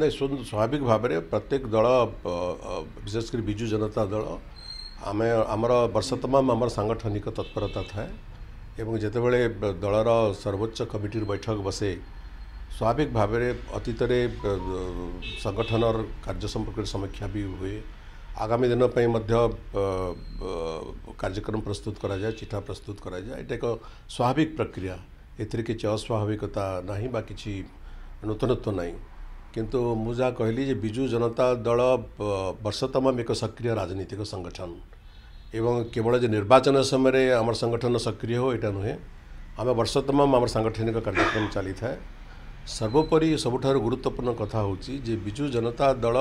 नहीं स्वाभाविक भाव में प्रत्येक दल विशेषकर विजु जनता दल आम आमर वर्ष तमाम आम सांगठनिक तत्परता था जो बड़े दलर सर्वोच्च कमिटर बैठक बसे स्वाभाविक भाव में अतीत संगठन कार्य संपर्क समीक्षा भी हुए आगामी दिन मध्य कार्यक्रम प्रस्तुत करा जाए चिठा प्रस्तुत करा जाए एक स्वाभाविक प्रक्रिया एस्वाभाविकता ना कि नूतनत्व नहीं কিন্তু মুজা কইলি যে বিজু জনতা দল বর্ষতম এক সক্রিয় রাজনৈতিক সংগঠন এবং কেবলে যে নির্বাচন সময়ে আমর সংগঠন সক্রিয় হয় এটা নহয়ে আমি বর্ষতম আমর সাংগঠনিক কার্যক্রম চালিত হয় সর্বোপরি সবটোর গুরুত্বপূর্ণ কথা হউচি যে বিজু জনতা দল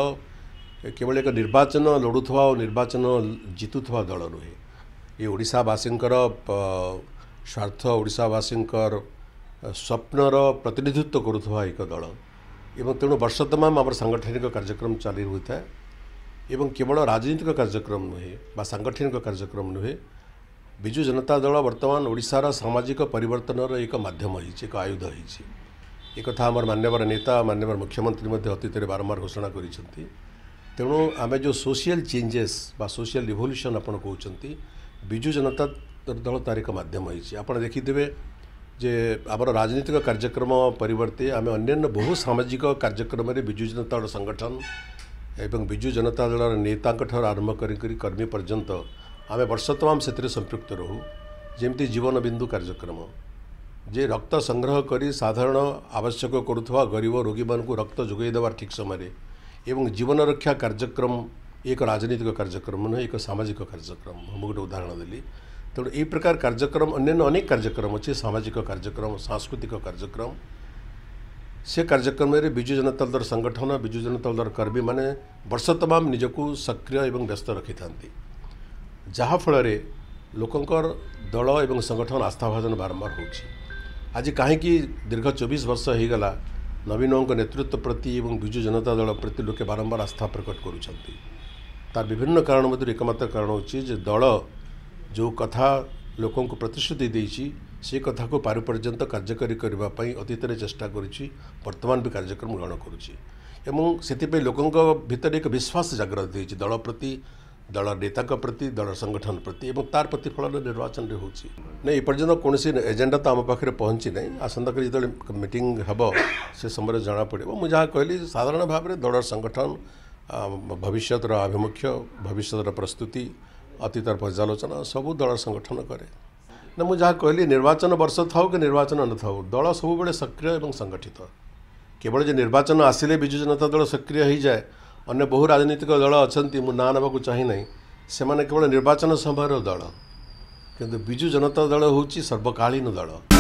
কেবলে এক নির্বাচন লড়ুথওয়া ও নির্বাচনের জিতুথওয়া দল নহয়ে এ ওড়িশা বাসিন্দা কর স্বার্থ ওড়িশা বাসিন্দা স্বপ্নর প্রতিনিধিত্ব করুথওয়া এক দল ଏବଂ ତେଣୁ ବର୍ଷ ତମାମ ଆମର ସାଙ୍ଗଠନିକ କାର୍ଯ୍ୟକ୍ରମ ଚାଲି ରହିଥାଏ ଏବଂ କେବଳ ରାଜନୈତିକ କାର୍ଯ୍ୟକ୍ରମ ନୁହେଁ ବା ସାଙ୍ଗଠନିକ କାର୍ଯ୍ୟକ୍ରମ ନୁହେଁ ବିଜୁ ଜନତା ଦଳ ବର୍ତ୍ତମାନ ଓଡ଼ିଶାର ସାମାଜିକ ପରିବର୍ତ୍ତନର ଏକ ମାଧ୍ୟମ ହୋଇଛି ଏକ ଆୟୁଧ ହୋଇଛି ଏକଥା ଆମର ମାନ୍ୟବର ନେତା ମାନ୍ୟବର ମୁଖ୍ୟମନ୍ତ୍ରୀ ମଧ୍ୟ ଅତୀତରେ ବାରମ୍ବାର ଘୋଷଣା କରିଛନ୍ତି ତେଣୁ ଆମେ ଯେଉଁ ସୋସିଆଲ ଚେଞ୍ଜେସ୍ ବା ସୋସିଆଲ ରିଭଲ୍ୟୁସନ୍ ଆପଣ କହୁଛନ୍ତି ବିଜୁ ଜନତା ଦଳ ତାର ଏକ ମାଧ୍ୟମ ହୋଇଛି ଆପଣ ଦେଖିଥିବେ जे आम राजनीतिक कार्यक्रम परे आम अन्न बहु सामाजिक कार्यक्रम विजु जनता दल संगठन एवं विजु जनता दल नेता आरंभ करमी पर्यतं आम वर्ष तमाम से संपुक्त रो जमी जीवन बिंदु कार्यक्रम जे रक्त संग्रह कर साधारण आवश्यक करुवा गरीब रोगी मान रक्त जोगेदेवार ठीक समय एवं जीवन रक्षा कार्यक्रम एक राजनीतिक कार्यक्रम नुह एक सामाजिक कार्यक्रम मुझे गोटे उदाहरण देली तेणु यह प्रकार कार्यक्रम अन्न्य अनेक कार्यक्रम अच्छे सामाजिक कार्यक्रम सांस्कृतिक कार्यक्रम से कार्यक्रम विजु जनता दल संगठन विजु जनता दल कर्मी मैंने वर्ष तमाम निजक सक्रिय एवं व्यस्त रखि था जहाँफल लोकंर दल एवं संगठन आस्था भाजन बारंबार हो आज कहीं दीर्घ चौबीस वर्ष होगा नवीनों नेतृत्व प्रति एवं विजु जनता दल प्रति लोके बारंबार आस्था प्रकट कर विभिन्न कारण मध्य एकम्र कारण हो दल जो कथा लोक प्रतिश्रुति से कथा को पारि पर्यंत कार्यकारी करने अतीत चेष्टा करतमान भी कार्यक्रम ग्रहण करोकों भितर एक विश्वास जग्रत हो दल प्रति दल नेता प्रति दल संगठन प्रति और तार प्रतिफल निर्वाचन होपर्यंत कौन एजेंडा तो आम पाखे पहुँची ना आसंता जो मीट हम से समय जना पड़े मुझे जहाँ कहली साधारण भाव में दल संगठन भविष्य आभिमुख्य भविष्य प्रस्तुति ଅତୀତର ପର୍ଯ୍ୟାଲୋଚନା ସବୁ ଦଳ ସଂଗଠନ କରେ ନା ମୁଁ ଯାହା କହିଲି ନିର୍ବାଚନ ବର୍ଷ ଥାଉ କି ନିର୍ବାଚନ ନଥାଉ ଦଳ ସବୁବେଳେ ସକ୍ରିୟ ଏବଂ ସଂଗଠିତ କେବଳ ଯେ ନିର୍ବାଚନ ଆସିଲେ ବିଜୁ ଜନତା ଦଳ ସକ୍ରିୟ ହୋଇଯାଏ ଅନ୍ୟ ବହୁ ରାଜନୈତିକ ଦଳ ଅଛନ୍ତି ମୁଁ ନାଁ ନେବାକୁ ଚାହିଁ ନାହିଁ ସେମାନେ କେବଳ ନିର୍ବାଚନ ସମୟର ଦଳ କିନ୍ତୁ ବିଜୁ ଜନତା ଦଳ ହେଉଛି ସର୍ବକାଳୀନ ଦଳ